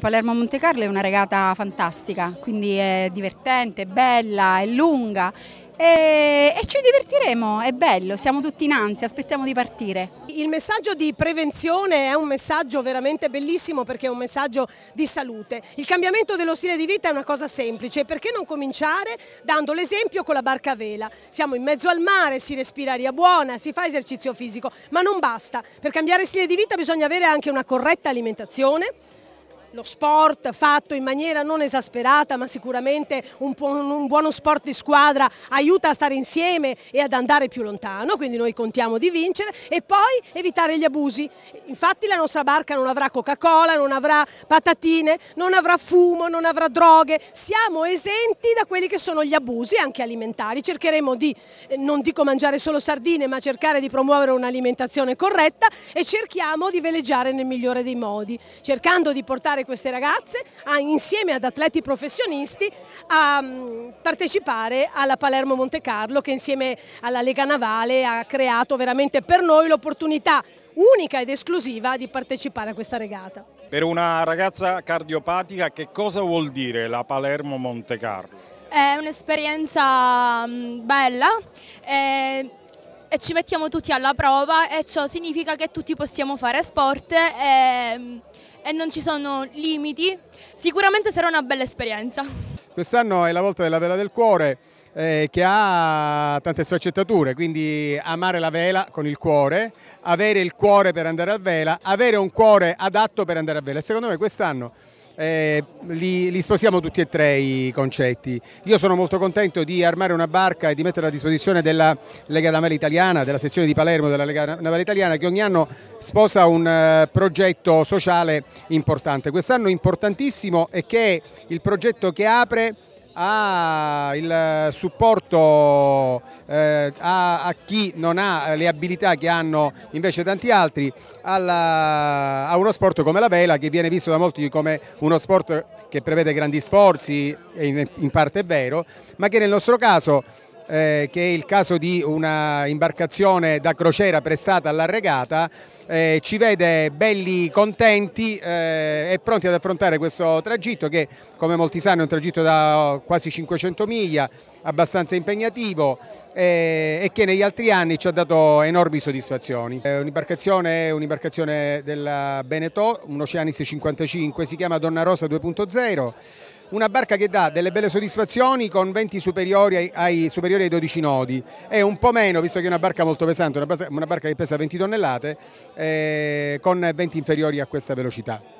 La Palermo Monte Carlo è una regata fantastica, quindi è divertente, è bella, è lunga e, e, ci divertiremo, è bello, siamo tutti in ansia, aspettiamo di partire. Il messaggio di prevenzione è un messaggio veramente bellissimo perché è un messaggio di salute. Il cambiamento dello stile di vita è una cosa semplice, perché non cominciare dando l'esempio con la barca a vela? Siamo in mezzo al mare, si respira aria buona, si fa esercizio fisico, ma non basta. Per cambiare stile di vita bisogna avere anche una corretta alimentazione, lo sport fatto in maniera non esasperata ma sicuramente un, buono sport di squadra aiuta a stare insieme e ad andare più lontano, quindi noi contiamo di vincere e poi evitare gli abusi. Infatti la nostra barca non avrà Coca-Cola, non avrà patatine, non avrà fumo, non avrà droghe, siamo esenti da quelli che sono gli abusi anche alimentari, cercheremo di, eh, non dico mangiare solo sardine ma cercare di promuovere un'alimentazione corretta e cerchiamo di veleggiare nel migliore dei modi, cercando di portare aiutare queste ragazze a, insieme ad atleti professionisti a mm, partecipare alla Palermo Monte Carlo che insieme alla Lega Navale ha creato veramente per noi l'opportunità unica ed esclusiva di partecipare a questa regata. Per una ragazza cardiopatica che cosa vuol dire la Palermo Monte Carlo? È un'esperienza mm, bella e, e ci mettiamo tutti alla prova e ciò significa che tutti possiamo fare sport e mm, e non ci sono limiti, sicuramente sarà una bella esperienza. Quest'anno è la volta della Vela del Cuore eh, che ha tante sfaccettature, quindi amare la vela con il cuore, avere il cuore per andare a vela, avere un cuore adatto per andare a vela. Secondo me quest'anno eh, li, li, sposiamo tutti e tre i concetti. Io sono molto contento di armare una barca e di metterla a disposizione della Lega Navale Italiana, della sezione di Palermo della Lega Navale Italiana che ogni anno sposa un uh, progetto sociale importante. Quest'anno importantissimo è che è il progetto che apre Ah, il eh, supporto eh, a, a, chi non ha le abilità che hanno invece tanti altri, alla, eh, a uno sport come la vela che viene visto da molti come uno sport che prevede grandi sforzi, in, in parte è vero, ma che nel nostro caso eh, che è il caso di una imbarcazione da crociera prestata alla regata, eh, ci vede belli contenti eh, e pronti ad affrontare questo tragitto che come molti sanno è un tragitto da quasi 500 miglia, abbastanza impegnativo eh, e che negli altri anni ci ha dato enormi soddisfazioni. È eh, un'imbarcazione, un'imbarcazione della Beneteau, un Oceanis 55, si chiama Donna Rosa 2.0 una barca che dà delle belle soddisfazioni con venti superiori ai, ai, superiori ai 12 nodi e un po' meno, visto che è una barca molto pesante, una, barca, una barca che pesa 20 tonnellate, eh, con venti inferiori a questa velocità.